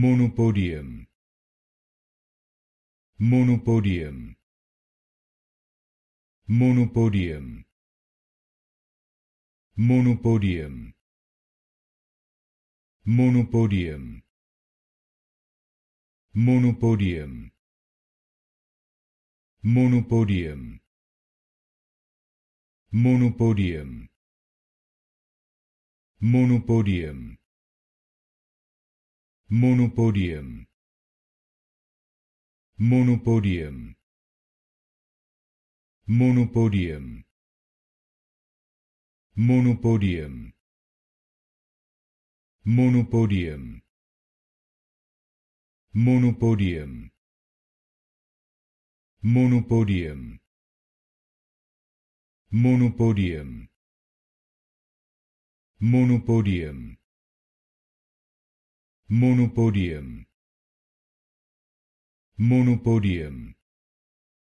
monopodium monopodium monopodium monopodium monopodium monopodium monopodium monopodium monopodium monopodium monopodium monopodium monopodium monopodium monopodium monopodium monopodium monopodium monopodium monopodium